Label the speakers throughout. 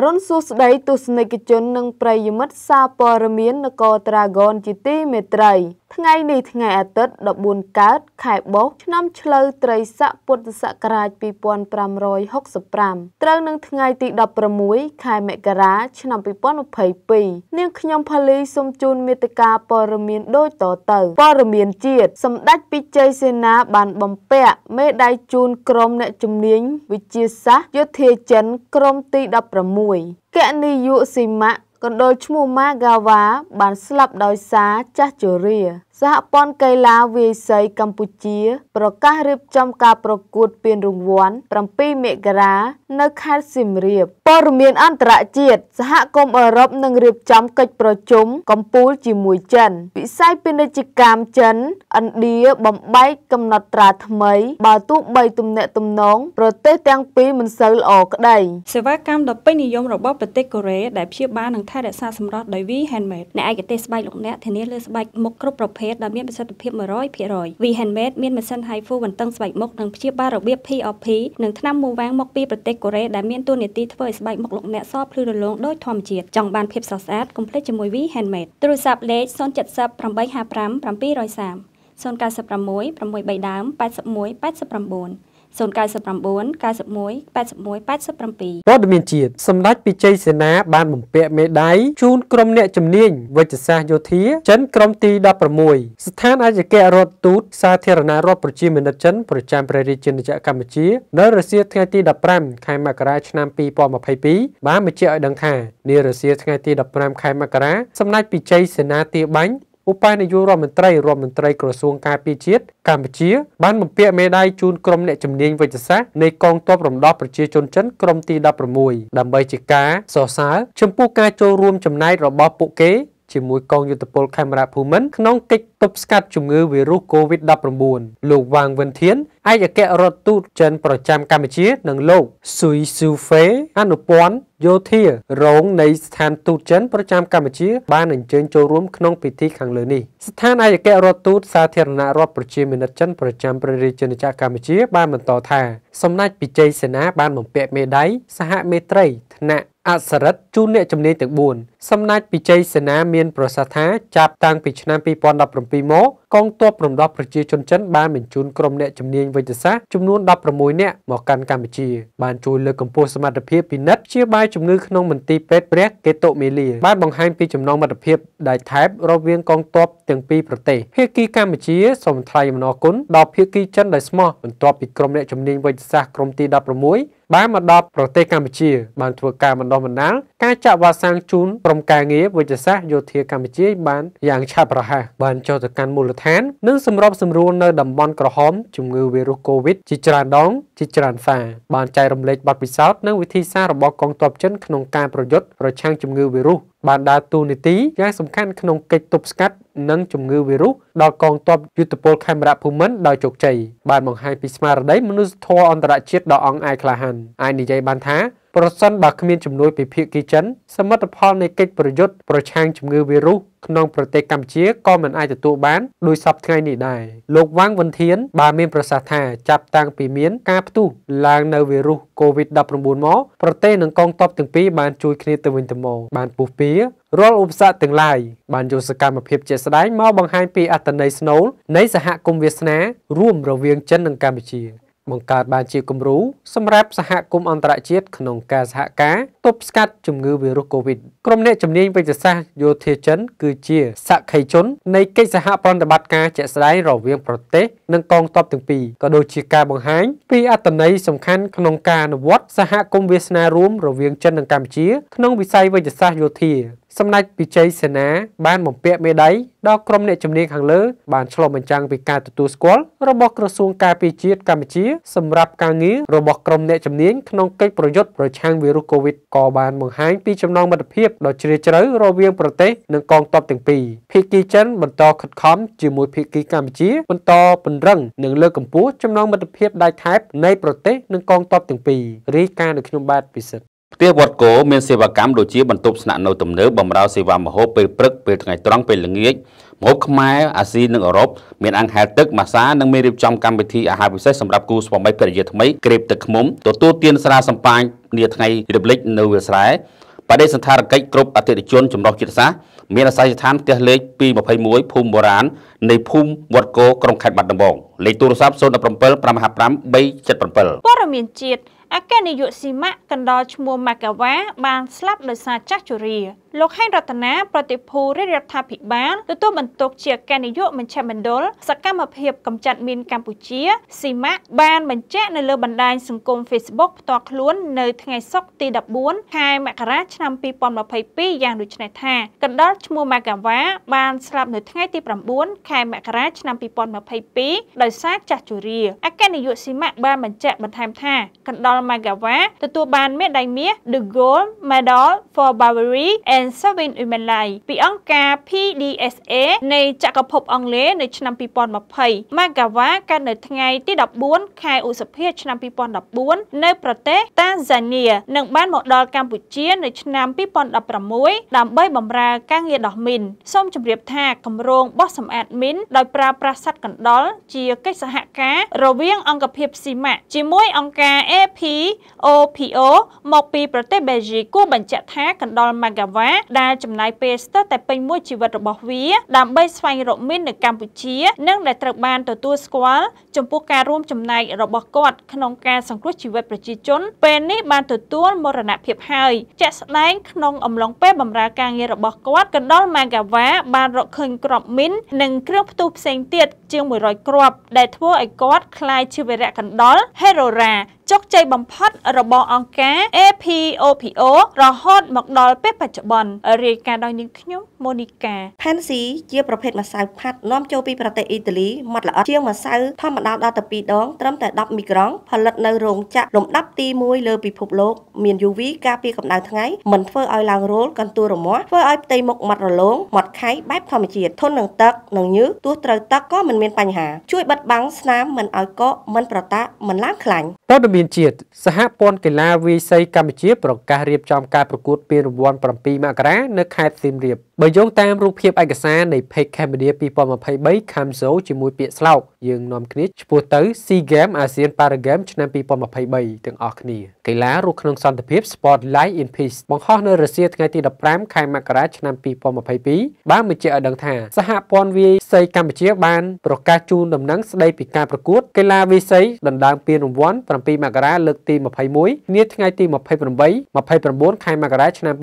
Speaker 1: អរុនសួស្តីទស្សនិកជននិងប្រិយមិត្តសារព័ត៌មាននគរត្រាហ្គនជាទីមេត្រីថ្ងៃនេះថ្ងៃអាទិត្យ14កើតខែបុស្សឆ្នាំឆ្លូវត្រីស័កពុទ្ធសករាជ2565ត្រូវនឹងថ្ងៃទី16ខែមករាឆ្នាំ2022នាងខ្ញុំផាលីសូមជូនមេត្តាព័រមៀនដូចតទៅព័រមៀនជាតិសម្ដេចពិជ័យសេនាបានបំពាក់មេដៃជូនក្រុមអ្នកជំនាញវិទ្យាសាស្ត្រយោធាចិន ក្រុមទី16កណិយុសីមាកណ្ដុលឈ្មោះម៉ាហ្កាវ៉ាបាន ស្លាប់ដោយសារចាស់ជរាសហព័ន្ធកីឡាវាយសីកម្ពុជាប្រកាសរៀបចំការប្រកួតពានរង្វាន់7មករា នៅខេត្តសៀមរាបព័ត៌មានអន្តរជាតិសហគមន៍អឺរ៉ុបនឹងរៀបចំកិច្ចប្រជុំកំពូលជាមួយចិនវិស័យពាណិជ្ជកម្មចិនឥណ្ឌាបំបែកកំណត់ត្រាថ្មី បើទោះបីទំនាក់ទំនង ប្រទេសទាំងពីរមិនសូវល្អក្តី
Speaker 2: សេវាកម្មដ៏ពេញនិយមរបស់ប្រទេសកូរ៉េដែលព្យាបាលនិងថែរក្សាសម្រស់ដោយ V Handmade អ្នកឯកទេសស្បែកលោកអ្នកធានាលើស្បែកមុខគ្រប់ប្រភេទធាតុដែលមានប្រសិទ្ធភាព100% We Handmade មានម៉ាស៊ីន HIFU បន្តឹងស្បែកមុខនិងព្យាបាលរបៀប POP និងថ្នាំមូវ៉ាងមកពីប្រទេសកូរ៉េដែលមានតួនាទីធ្វើឲ្យស្បែកមុខលោកអ្នកសភ្លឺរលោងដោយធម្មជាតិចង់បានភាពស្រស់ស្អាតកុំភ្លេចជាមួយ We Handmade ទូរស័ព្ទលេខ070 855 730 096 603ដើម81 89 099 91 81 87ព
Speaker 3: ័ត៌មានជាតិសម្ដេចពិជ័យសេនាបានបំពាក់មេដាយជូនក្រុមអ្នកជំនាញវិទ្យាសាស្ត្រយោធាចិន ក្រុមទី16ស្ថានឯកអគ្គរដ្ឋទូត សាធារណរដ្ឋប្រជាមានិតចិនប្រចាំព្រះរាជាណាចក្រកម្ពុជានៅរសៀលថ្ងៃទី15ខែមករាឆ្នាំ2022បានបញ្ជាក់ឲ្យដឹងថា នារសៀលថ្ងៃទី15ខែមករាសម្ដេចពិជ័យសេនាទាបាញ់ឧបនាយករដ្ឋមន្ត្រីរដ្ឋមន្ត្រីក្រសួងការពារជាតិកម្ពុជាបានបំពាក់មេដាយជូនក្រុមអ្នកជំនាញវិទ្យាសាស្ត្រនៃកងទ័ពរំដោះប្រជាជនចិនក្រុមទី16ដើម្បីជាការសរសើរចំពោះការចូលរួមចំណែករបស់ពួកគេជាមួយកងយុទ្ធពលខេមរៈភូមិន្ទក្នុងកិច្ចទប់ស្កាត់ជំងឺវីរុស COVID-19 លោកវ៉ាងវិនធានឯកអគ្គរដ្ឋទូតចិនប្រចាំកម្ពុជា និងលោកស៊ុយស៊ូហ្វេអនុព័ន្ធយោធា រងនៃ ស្ថានទូតចិនប្រចាំកម្ពុជាបានអញ្ជើញចូលរួមក្នុងពិធីខាងលើនេះស្ថានឯកអគ្គរដ្ឋទូតសាធារណរដ្ឋប្រជាមានិតចិនប្រចាំព្រះរាជាណាចក្រកម្ពុជា បានបន្តថាសម្ដេចពិជ័យសេនាបានបំពាក់មេដាយសហមេត្រី ថ្នាក់អសរិទ្ធជូនអ្នកជំនាញទាំង4សម្ដេចពិជ័យសេនាមានប្រសាសន៍ថាចាប់តាំងពីឆ្នាំ2017មកកងទ័ពរំដោះប្រជាជនចិនបានបញ្ជូនក្រុមអ្នកជំនាញវេជ្ជសាស្ត្រចំនួន16នាក់មកកាន់កម្ពុជា បានជួយលើកកម្ពស់សមត្ថភាពពិនិត្យព្យាបាលជំងឺក្នុងមន្ទីរពេទ្យព្រះកេតុមេលាបានបង្ហាញពីចំណងមិត្តភាពដែលថែបរវាងកងទ័ពទាំងពីរប្រទេសភាគីកម្ពុជាសូមថ្លែងអំណរគុណដល់ភាគីចិនដែលស្មោះបន្ទាប់ពីក្រុមអ្នកជំនាញវេជ្ជសាស្ត្រក្រុមទី16បានមកដល់ប្រទេសកម្ពុជាបានធ្វើការបណ្ដុះបណ្ដាលការចាក់វ៉ាក់សាំងជូនក្រុមការងារវិទ្យាសាស្ត្រយោធាកម្ពុជា បានយ៉ាងឆាប់រហ័សបានចុះទៅកាន់មូលដ្ឋាន និងសម្របសម្រួលនៅតំបន់ក្រហម ជំងឺវីរុសកូវីដជាច្រើនដង ជាច្រើនសាបានចែករំលែកបទពិសោធន៍និងវិធីសាស្ត្ររបស់កងទ័ពចិនក្នុងការប្រយុទ្ធប្រឆាំងជំងឺវីរុសបានដើរតួនាទីយ៉ាងសំខាន់ក្នុងកិច្ចទប់ស្កាត់និងជំងឺវីរុសដល់កងទ័ពយុទ្ធពលខេមរៈភូមិន្ទដោយជោគជ័យបានបង្ហាញពីស្មារតីមនុស្សធម៌អន្តរជាតិដ៏អង់អាចក្លាហានអាចនិយាយបានថាប្រសិនបើគ្មានជំនួយពីភាគីចិន សមិទ្ធផលនៃកិច្ចប្រយុទ្ធប្រឆាំងជំងឺវីរុសក្នុងប្រទេសកម្ពុជាក៏មិនអាចទទួលបានដោយសពថ្ងៃនេះដែរលោកវ៉ាងវិនធាន បានមានប្រសាសន៍ថាចាប់តាំងពីមានការផ្ទុះឡើងនៅវីរុស COVID-19 មកប្រទេសនិងកងទ័ពទាំងពីរបានជួយគ្នាទៅវិញទៅមកបានពុះពៀរាល់ឧបសគ្គទាំងឡាយបានយកសកម្មភាពជាក់ស្ដែងមកបង្ហាញពីអត្តន័យស្នូល នៃសហគមន៍វាសនា រួមរវាងចិននិងកម្ពុជាបង្កើតបានជាគំរូសម្រាប់សហគមន៍អន្តរជាតិក្នុងការសហការទប់ស្កាត់ជំងឺវីរុសកូវីដក្រុមអ្នកជំនាញវិទ្យាសាស្ត្រយោធាចិនគឺជាសក្ខីជននៃកិច្ចសហប្រតិបត្តិការជាក់ស្ដែងរវាងប្រទេសនិងកងទ័ពទាំងពីរក៏ដូចជាការបង្ហាញពីអត្តន័យសំខាន់ក្នុងការអនុវត្តសហគមន៍វាសនារួមរវាងចិននិងកម្ពុជាក្នុងវិស័យវិទ្យាសាស្ត្រយោធាសម្ដេចវិជ័យសេនាបានបំពាក់មេដៃដល់ក្រុមអ្នកជំនាញខាងលើ បានឆ្លុះបញ្ចាំងពីការទទួលស្គាល់របស់ក្រសួងការពារជាតិកម្ពុជាសម្រាប់ការងាររបស់ក្រុមអ្នកជំនាញក្នុងកិច្ចប្រយុទ្ធប្រឆាំងវីរុសកូវីដក៏បានបង្ហាញពីចំណងមិត្តភាពដ៏ជ្រាលជ្រៅរវាងប្រទេសនិងកងទ័ពទាំងពីរភាគីចិនបន្តខិតខំជាមួយភាគីកម្ពុជា បន្តពង្រឹងនិងលើកកម្ពស់ចំណងមិត្តភាពដៃថែបនៃប្រទេសនិងកងទ័ពទាំងពីររាយការណ៍ដោយខ្ញុំបាទពិសិដ្ឋ
Speaker 4: ផ្ទះវត្តគោមានសេវាកម្មដូចជាបន្ទប់ស្នាក់នៅទំនើបបម្រើសេវាម្ហូបពេលព្រឹកពេលថ្ងៃត្រង់ពេលល្ងាចម្ហូបខ្មែរអាស៊ីនិងអឺរ៉ុបមានអាំងហែលទឹកម៉ាសានិងមានរៀបចំកម្មវិធីអាហារពិសេសសម្រាប់គូស្វាមីភរិយាថ្មីក្រេបទឹកឃ្មុំទទួលទានស្រាសម្បាយនាថ្ងៃរំលឹកនៅវាលស្រែបដិសន្ធារកិច្ចគ្រប់អតិថិជនចម្រុះជាតិសាសន៍មានអាស័យដ្ឋានផ្ទះលេខ221ភូមិបុរាណនៃភូមិវត្តគោក្រុងខេត្តបាត់ដំបងលេខទូរស័ព្ទ017 555 377ព
Speaker 2: ័ត៌មានជាតិអគ្គនាយកស៊ីម៉ាក់កណ្ដោឈ្មោះម៉ាកាវ៉ាបានស្លាប់ដោយសារចាស់ជរាលោកហេងរតនាប្រតិភូរាជរដ្ឋាភិបាលទទួលបន្ទុកជាអគ្គនាយកមជ្ឈមណ្ឌលសកម្មភាពកម្ចាត់មីនកម្ពុជាស៊ីម៉ាក់បានបញ្ជាក់នៅលើបណ្ដាញសង្គម Facebook ផ្ទាល់ខ្លួននៅថ្ងៃសុក្រទី14ខែមករាឆ្នាំ2022យ៉ាងដូចនេះថាកណ្ដោឈ្មោះម៉ាកាវ៉ាបានស្លាប់នៅថ្ងៃទី9ខែមករាឆ្នាំ2022ដោយសារចាស់ជរាអគ្គនាយកស៊ីម៉ាក់បានបញ្ជាក់បន្ថែមថាកណ្ដោម៉ាហ្គាវ៉ាទទួលបានមេដាយមាស The Gold Medal for Bravery and Serving Women Life ពីអង្គការ PDSA នៃចក្រភពអង់គ្លេសនៅឆ្នាំ2020ម៉ាហ្គាវ៉ាកើតនៅថ្ងៃទី14ខែឧសភា ឆ្នាំ2014នៅប្រទេសតាហ្សានីនិងបានមកដល់កម្ពុជា នៅឆ្នាំ2016ដើម្បីបម្រើការងារដោះមីនសូមជម្រាបថាគម្រោងបោះសម្អាតមីនដោយប្រើប្រាស់សត្វកណ្ដុរជាកិច្ចសហការរវាងអង្គភាពស៊ីម៉ាក់ជាមួយអង្គការ AP POPO មកពីប្រទេសបេលហ្ស៊ិកគួរបញ្ជាក់ថាកណ្ដុរម៉ាហ្គាវ៉ាដែលចំណាយពេលស្ទើរតែពេញមួយជីវិតរបស់វា ដើម្បីស្វែងរកមីននៅកម្ពុជានិងដែលត្រូវបានទទួលស្គាល់ចំពោះការរួមចំណែករបស់គាត់ក្នុងការសង្គ្រោះជីវិតប្រជាជនពេលនេះបានទទួលមរណភាពហើយជាក់ស្ដែងក្នុងអំឡុងពេលបម្រើការងាររបស់គាត់កណ្ដុរម៉ាហ្គាវ៉ាបានរកឃើញគ្រាប់មីននិងគ្រឿងផ្ទុះផ្សេងទៀតជាង100គ្រាប់ ដែលធ្វើឲ្យគាត់ក្លាយជាវីរៈកណ្ដុរហេរ៉ូរ៉ាជោគជ័យបំផុតរបស់អង្គការ APOPO រហូតមកដល់ពេលបច្ចុប្បន្នរាយការណ៍ដោយនាងខ្ញុំម៉ូនីកាផានស៊ីជាប្រភេទម្សៅផាត់នាំចូលពីប្រទេសអ៊ីតាលីម៉ត់ល្អិតជាងម្សៅធម្មតាដល់ទៅ2ដងត្រឹមតែ10មីក្រង់ផលិតនៅរោងចក្រលំដាប់ទី1លើពិភពលោកមាន UV ការពារកម្ដៅថ្ងៃមិនធ្វើឲ្យឡើងរោលកន្ទួលរមាស់ធ្វើឲ្យផ្ទៃមុខម៉ត់រលោងម៉ត់ខៃបែបធម្មជាតិធន់នឹងទឹកនិងញើសទោះត្រូវទឹកក៏មិនមានបញ្ហាជួយបិទបាំងស្នាមមិនឲ្យកកមិនប្រតាក់មិនឡើងខ្លាញ់
Speaker 3: ព័ត៌មានជាតិសហព័ន្ធកីឡាវាយសីកម្ពុជាប្រកាសរៀបចំការប្រកួតពានរង្វាន់7មករា នៅខេត្តសៀមរាបបើយោងតាមរូបភាពឯកសារនៃ Page Cambodia 2023 Kamso ជាមួយពាក្យស្លោកយើងនាំគ្នាឆ្ពោះទៅ SEA Games ASEAN Para Games ឆ្នាំ2023ទាំងអស់គ្នាកីឡារស់ក្នុងសន្តិភាព Spotlight in Peace បង្ហោះនៅរុស្ស៊ីថ្ងៃទី15ខែមករាឆ្នាំ2022បានបញ្ជាក់ឲ្យដឹងថាសហព័ន្ធវាយសីកម្ពុជាបានប្រកាសជូនដំណឹងស្ដីពីការប្រកួតកីឡាវាយសីដណ្ដើមពានរង្វាន់7មករាលើកទី21នាថ្ងៃទី28 29ខែមករាឆ្នាំ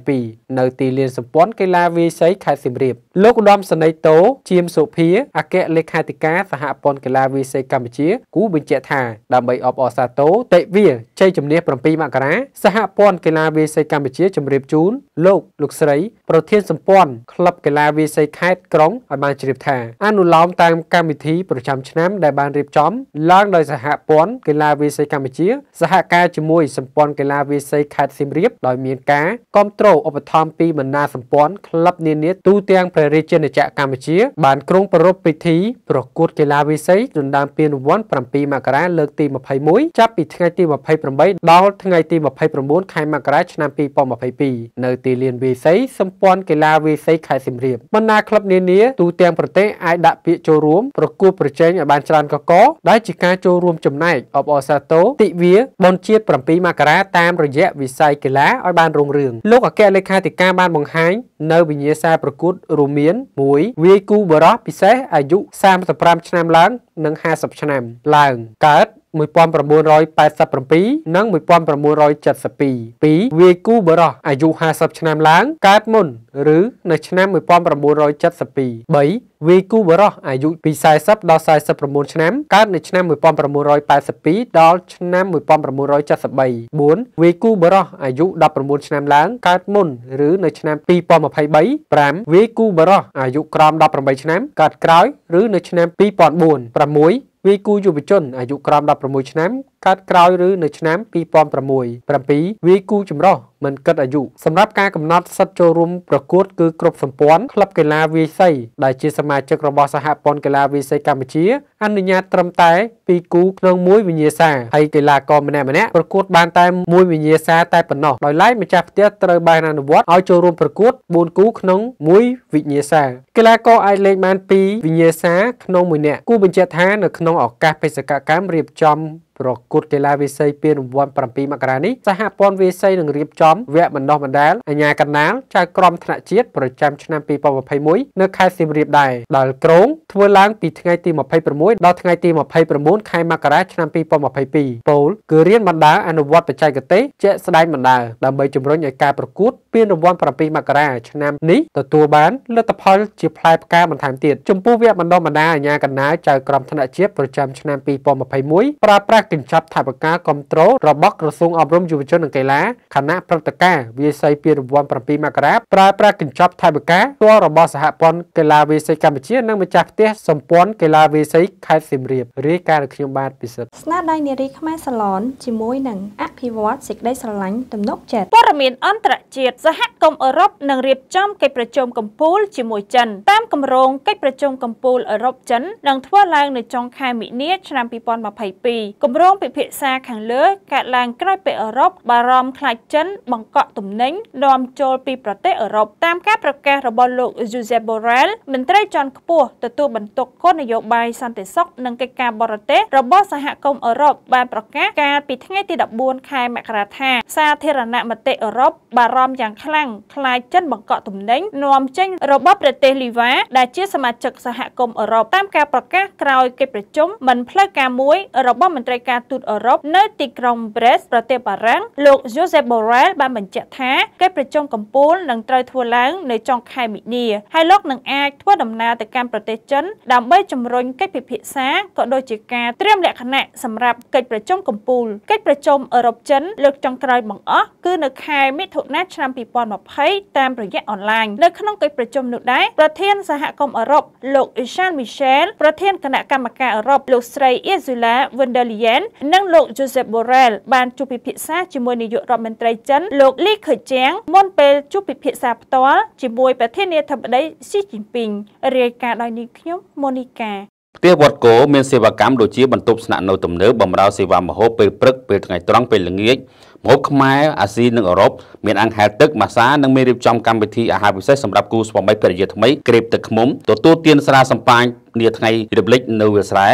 Speaker 3: 2022នៅទីលានសម្ព័ន្ធកីឡាឡាវាយសីខេត្តសៀមរាបលោកឧត្តមសេនីយ៍តូជាមសុភាអគ្គលេខាធិការសហព័ន្ធកីឡាវាយសីកម្ពុជាគូបញ្ជាក់ថាដើម្បីអបអរសាទរតេវាជ័យជំនះ7មករាសហព័ន្ធកីឡាវាយសីកម្ពុជាជម្រាបជូនលោក លោកស្រីប្រធានសម្ព័ន្ធក្លឹបកីឡាវាយសីខេត្តក្រុងឲ្យបានជ្រាបថាអនុលោមតាមកម្មវិធីប្រចាំឆ្នាំដែលបានរៀបចំឡើងដោយសហព័ន្ធកីឡាវាយសីកម្ពុជាសហការជាមួយសម្ព័ន្ធកីឡាវាយសីខេត្តសៀមរាបដោយមានការគ្រប់គ្រងឧបត្ថម្ភពីបណ្ដាសម្ព័ន្ធក្លឹបនានាទូទាំងព្រះរាជាណាចក្រកម្ពុជាបានគ្រងប្រារព្ធពិធីប្រកួតកីឡាវិស័យដណ្ដើមពានរង្វាន់7មករាលើកទី21ចាប់ពីថ្ងៃទី28ដល់ថ្ងៃទី29ខែមករាឆ្នាំ2022នៅទីលានវិស័យសម្ព័ន្ធកីឡាវិស័យខេត្តសៀមរាបបណ្ដាក្លឹបនានាទូទាំងប្រទេសអាចដាក់ពាក្យចូលរួមប្រកួតប្រជែងឲ្យបានច្រើនកកដែលជាការចូលរួមចំណែកអបអសាទោទិវាបុណ្យជាតិ7មករាតាមរយៈវិស័យកីឡាឲ្យបានរុងរឿងលោកអគ្គលេខាធិការបានបង្ហាញនៅនៅវិញ្ញាសាប្រកួតរួមមាន1វាយគូបរោះពិសេសអាយុ35ឆ្នាំឡើងនិង50ឆ្នាំឡើងកើត1987និង1972 2វាយគូបរោះអាយុ50ឆ្នាំឡើងកើតមុនឬនៅឆ្នាំ1972 3វាយគូបរោះអាយុពី40ដល់49ឆ្នាំកើតនៅឆ្នាំ1982ដល់ឆ្នាំ1973 4វាយគូបរោះអាយុ19ឆ្នាំឡើងកើតមុនឬនៅឆ្នាំ2023 5វាយគូបរោះអាយុក្រោម18ឆ្នាំកើតក្រោយឬនៅឆ្នាំ2004 6វាយគូយុវជនអាយុក្រោម16ឆ្នាំកើតក្រោយឬនៅឆ្នាំ2006 7វាយគូចម្រោះមិនគិតអាយុសម្រាប់ការកំណត់សិទ្ធិចូលរួមប្រកួតគឺគ្រប់សម្ព័ន្ធក្លឹបកីឡាវាយសីដែលជាសមាជិករបស់សហព័ន្ធកីឡាវាយសីកម្ពុជា អនុញ្ញាតត្រឹមតែ2គូក្នុងមួយវិញ្ញាសាហើយកីឡាករម្នាក់ម្នាក់ប្រកួតបានតែមួយវិញ្ញាសាតែប៉ុណ្ណោះដោយឡែកម្ចាស់ផ្ទះត្រូវបានអនុវត្តឲ្យចូលរួមប្រកួត4គូក្នុងមួយវិញ្ញាសាកីឡាករអាចលេងបាន2វិញ្ញាសា ក្នុងមួយនាក់គូបញ្ជាក់ថា នៅក្នុងឱកាសបេសកកម្មរៀបចំប្រកួតកីឡាវាយសីពានរង្វាន់7មករានេះសហព័ន្ធវាយសីនឹងរៀបចំវគ្គបណ្ដុះបណ្ដាលអាជ្ញាកណ្ដាលចៅក្រមថ្នាក់ជាតិប្រចាំឆ្នាំ2021នៅខេត្តសៀមរាបដែរដែលក្រុងធ្វើឡើងពីថ្ងៃទី26ដល់ថ្ងៃទី29ខែមករាឆ្នាំ2022ពោលគឺរៀនបណ្ដាអនុវត្តបច្ចេកទេសជាក់ស្ដែងបណ្ដាដើម្បីជំរុញឲ្យការប្រកួតពានរង្វាន់7មករាឆ្នាំនេះទទួលបានលទ្ធផលជាផ្លែផ្កាបន្ថែមទៀតចំពោះវគ្គបណ្ដុះបណ្ដាលអាជ្ញាកណ្ដាលចៅក្រមថ្នាក់ជាតិប្រចាំឆ្នាំ2021ប្រើប្រាស់ដាក់កញ្ចប់ថវិកាគ្រប់គ្រងរបស់ក្រសួងអប់រំយុវជននិងកីឡាខណៈព្រឹត្តិការណ៍វាយសីពានរង្វាន់7មករាប្រើប្រាស់កញ្ចប់ថវិកាផ្ទាល់របស់សហព័ន្ធកីឡាវាយសីកម្ពុជានិងម្ចាស់ផ្ទះសម្ព័ន្ធកីឡាវាយសីខេត្តសៀមរាបរាយការណ៍របស់ខ្ញុំបាទពិសិដ្ឋ
Speaker 2: ស្នាដៃនារីខ្មែរសាឡនជាមួយនឹងអភិវឌ្ឍសេចក្តីស្រឡាញ់ទំនុកចិត្តព័ត៌មានអន្តរជាតិសហគមន៍អឺរ៉ុបនឹងរៀបចំកិច្ចប្រជុំកំពូលជាមួយចិនតាមគម្រោងកិច្ចប្រជុំកំពូលអឺរ៉ុបចិននឹងធ្វើឡើងនៅចុងខែមិនិនាឆ្នាំ2022គម្ម្រងពិភាក្សាខាងលើកើតឡើងក្រោយពីអឺរ៉ុបបារម្ភខ្លាចចិន បង្កក់ទំនិញនាំចូលពីប្រទេសអឺរ៉ុបតាមការប្រកាសរបស់លោក Josep Borrell មន្ត្រីជាន់ខ្ពស់ទទួលបន្ទុកគោលនយោបាយសន្តិសុខនិងកិច្ចការបរទេសរបស់សហគមន៍អឺរ៉ុបបានប្រកាសកាលពីថ្ងៃទី14ខែមករាថាសាធារណមតិអឺរ៉ុបបារម្ភយ៉ាងខ្លាំងខ្លាចចិនបង្កក់ទំនិញនាំចេញរបស់ប្រទេសលីវ៉ាដែលជាសមាជិកសហគមន៍អឺរ៉ុបតាមការប្រកាសក្រោយកិច្ចប្រជុំមិនផ្លូវការមួយរបស់មន្ត្រីការទូតអឺរ៉ុបនៅទីក្រុង Brest ប្រទេសបារាំងលោក Josep Borrell បានបញ្ជាក់ថាកិច្ចប្រជុំកំពូលនឹងត្រូវធ្វើឡើងនៅចុងខែមិនិលហើយលោកនឹងអាចធ្វើដំណើរទៅកាន់ប្រទេសចិនដើម្បីជំរុញកិច្ចពិភាក្សាក៏ដូចជាការត្រៀមលក្ខណៈសម្រាប់កិច្ចប្រជុំកំពូលកិច្ចប្រជុំអឺរ៉ុបចិនលើកចុងក្រោយបង្អស់គឺនៅខែមិថុនាឆ្នាំ2020តាមរយៈអនឡាញនៅក្នុងកិច្ចប្រជុំនោះដែរប្រធានសហគមន៍អឺរ៉ុបលោក Jean Michel ប្រធានគណៈកម្មការអឺរ៉ុបលោកស្រី Ursula von der Leyen Wen និងលោក Joseph Borrell បានជួបពិភាក្សាជាមួយនាយករដ្ឋមន្ត្រីចិនលោក Li Keqiang មុនពេលជួបពិភាក្សាផ្ទាល់ជាមួយប្រធានាធិបតី Xi Jinping រាយការណ៍ដោយនាងខ្ញុំ Monica
Speaker 4: ផ្ទះវត្តគោមានសេវាកម្មដូចជាបន្ទប់ស្នាក់នៅទំនើបបម្រើសេវាម្ហូបពេលព្រឹកពេលថ្ងៃត្រង់ពេលល្ងាចម្ហូបខ្មែរអាស៊ីនិងអឺរ៉ុបមានអាំងហែលទឹកម៉ាសានិងមានរៀបចំកម្មវិធីអាហារពិសេសសម្រាប់គូស្វាមីភរិយាថ្មីក្រេបទឹកឃ្មុំទទួលទានស្រាសម្ប៉ាញនាថ្ងៃរំលឹកនៅវាលស្រែ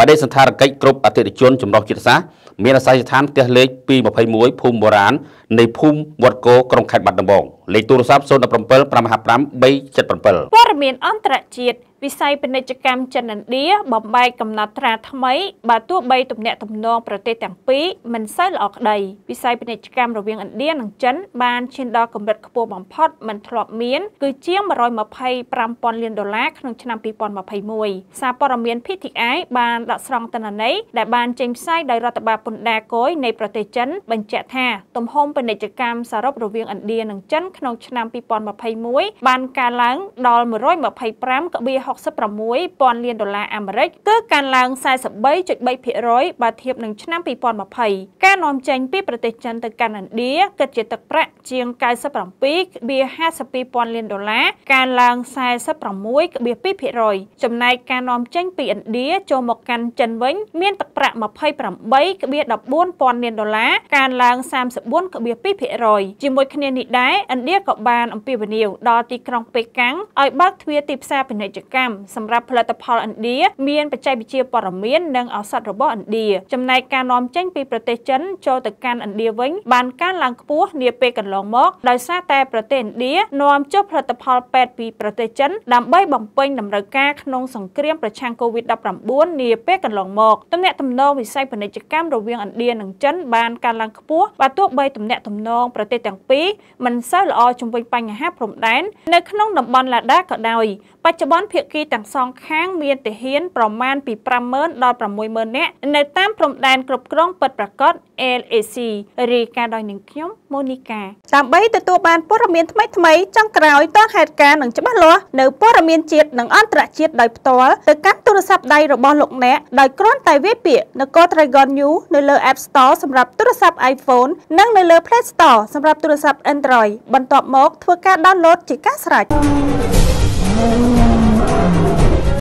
Speaker 4: បដិសន្តារកិច្ចគ្រប់អតិថិជនចម្រុះជាតិសាសន៍មានអាស័យដ្ឋានផ្ទះលេខ221ភូមិបុរាណនៃភូមិវត្តគោក្រុងខេត្តបាត់ដំបងលេខទូរស័ព្ទ017 555 377ព័ត
Speaker 2: ៌មានអន្តរជាតិវិស័យពាណិជ្ជកម្មចិនឥណ្ឌាបំបែកកំណត់ត្រាថ្មីបើទោះបីទំនាក់ទំនងប្រទេសទាំងពីរមិនសូវល្អក្តីវិស័យពាណិជ្ជកម្មរវាងឥណ្ឌានិងចិន បានឈានដល់កម្រិតខ្ពស់បំផុតមិនធ្លាប់មានគឺជាង125,000លានដុល្លារក្នុងឆ្នាំ2021សារព័ត៌មាន PTI បានដកស្រង់ទិន្នន័យដែលបានចេញផ្សាយដោយរដ្ឋបាលពន្ធដារគយនៃប្រទេសចិនបញ្ជាក់ថាទំហំពាណិជ្ជកម្មសរុបរវាងឥណ្ឌានិងចិន ក្នុងឆ្នាំ2021បានកើនឡើងដល់125.5 166,000លានដុល្លារអាមេរិកគឺកើនឡើង43.3%បើធៀបនឹងឆ្នាំ2020ការនាំចេញពីប្រទេសចិនទៅកាន់ឥណ្ឌាគិតជាទឹកប្រាក់ជាង97.52,000លានដុល្លារកើនឡើង46.2%ចំណែកការនាំចេញពីឥណ្ឌាចូលមកកាន់ចិនវិញ មានទឹកប្រាក់28.14,000លានដុល្លារកើនឡើង34.2%ជាមួយគ្នានេះដែរឥណ្ឌាក៏បានអំពាវនាវដល់ទីក្រុងប៉េកាំងឲ្យបើកទ្វារទីផ្សារពាណិជ្ជកម្មកម្មសម្រាប់ផលិតផលឥណ្ឌាមានបច្ចេកវិទ្យាព័ត៌មាននិងឱសថរបស់ឥណ្ឌាចំណែកការនាំចេញពីប្រទេសចិនចូលទៅកាន់ឥណ្ឌាវិញបានកើនឡើងខ្ពស់នាពេលកន្លងមកដោយសារតែប្រទេសឥណ្ឌានាំចុះផលិតផលពេទ្យពីប្រទេសចិនដើម្បីបំពេញតម្រូវការក្នុងសង្គ្រាមប្រឆាំង COVID-19 នាពេលកន្លងមកទំនាក់ទំនងវិស័យពាណិជ្ជកម្មរវាងឥណ្ឌានិងចិន បានកើនឡើងខ្ពស់បើទោះបីទំនាក់ទំនងប្រទេសទាំងពីរមិនសូវល្អជំវិញបញ្ហាព្រំដែននៅក្នុងតំបន់ឡាដាក៏ដោយបច្ចុប្បន្នភាគគីទាំងសងខាងមានទាហានប្រមាណពី50000ដល់60000នាក់នៅតាមព្រំដែនគ្រប់គ្រងពិតប្រាកដ LAC រាយការណ៍ដោយនាងខ្ញុំម៉ូនីកាដើម្បីទទួលបានព័ត៌មានថ្មីៗចុងក្រោយតហេតុការណ៍នឹងច្បាស់លាស់នៅព័ត៌មានជាតិនិងអន្តរជាតិដោយផ្ទាល់ទៅកាន់ទូរស័ព្ទដៃរបស់លោកអ្នកដោយគ្រាន់តែវាយពាក្យនគរ Dragon New នៅលើ App Store សម្រាប់ទូរស័ព្ទ iPhone និងនៅលើ Play Store សម្រាប់ទូរស័ព្ទ Android បន្ទាប់មកធ្វើការ download ជាការស្រេច thank you